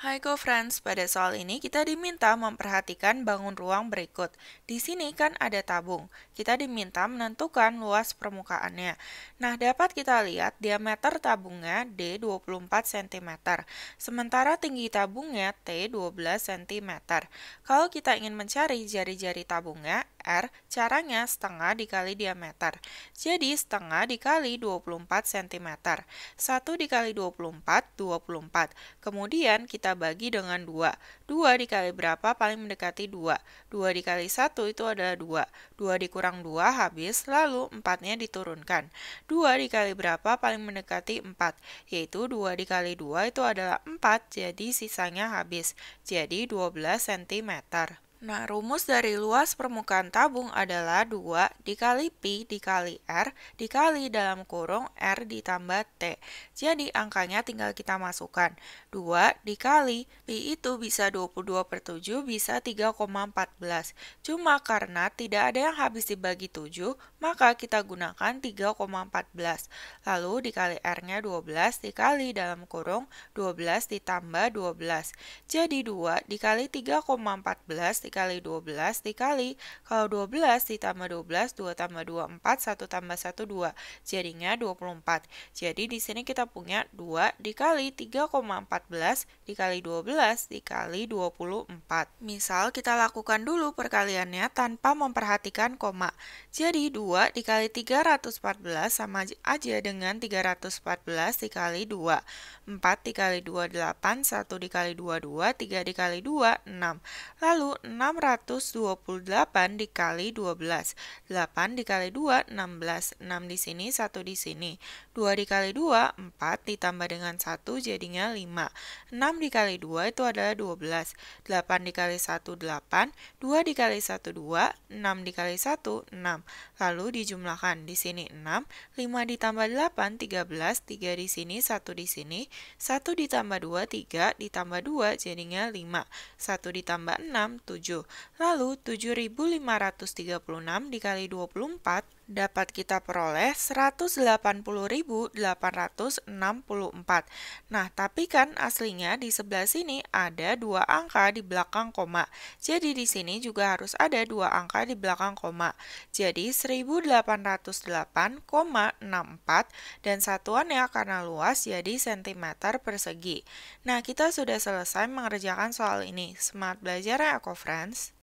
Hai Go friends pada soal ini kita diminta memperhatikan bangun ruang berikut. Di sini kan ada tabung. Kita diminta menentukan luas permukaannya. Nah, dapat kita lihat diameter tabungnya D 24 cm, sementara tinggi tabungnya T 12 cm. Kalau kita ingin mencari jari-jari tabungnya, R, caranya setengah dikali diameter. Jadi setengah dikali 24 cm. 1 dikali 24, 24. Kemudian kita bagi dengan 2. 2 dikali berapa paling mendekati 2. 2 dikali 1 itu adalah 2. 2 dikurang 2 habis, lalu 4-nya diturunkan. 2 dikali berapa paling mendekati 4, yaitu 2 dikali 2 itu adalah 4, jadi sisanya habis. Jadi 12 cm. Nah, rumus dari luas permukaan tabung adalah 2 dikali Pi dikali R dikali dalam kurung R ditambah T. Jadi, angkanya tinggal kita masukkan. 2 dikali Pi itu bisa 22 per 7, bisa 3,14. Cuma karena tidak ada yang habis dibagi 7, maka kita gunakan 3,14. Lalu dikali R-nya 12 dikali dalam kurung 12 ditambah 12. Jadi, 2 dikali 3,14 dikali 12 dikali kalau 12 ditambah 12 2 tambah 2 4 1 tambah 1 2 jadinya 24 jadi di sini kita punya 2 dikali 3,14 dikali 12 dikali 24 misal kita lakukan dulu perkaliannya tanpa memperhatikan koma jadi 2 dikali 314 sama aja dengan 314 dikali 2 4 dikali 2 8 1 dikali 2 2 3 dikali 2 6 lalu 6 628 dikali 12. 8 dikali 2, 16. 6 di sini, 1 di sini. 2 dikali 2, 4. Ditambah dengan 1 jadinya 5. 6 dikali 2 itu adalah 12. 8 dikali 1, 8. 2 dikali 1, 2. 6 dikali 1, 6. Lalu dijumlahkan. Di sini 6. 5 ditambah 8, 13. 3 di sini, 1 di sini. 1 ditambah 2, 3. Ditambah 2 jadinya 5. 1 ditambah 6, 7. Lalu 7536 dikali 24 dapat kita peroleh 180.864. Nah, tapi kan aslinya di sebelah sini ada dua angka di belakang koma. Jadi di sini juga harus ada dua angka di belakang koma. Jadi 1808,64 dan satuannya karena luas jadi cm persegi. Nah, kita sudah selesai mengerjakan soal ini. Semangat belajar ya, Friends!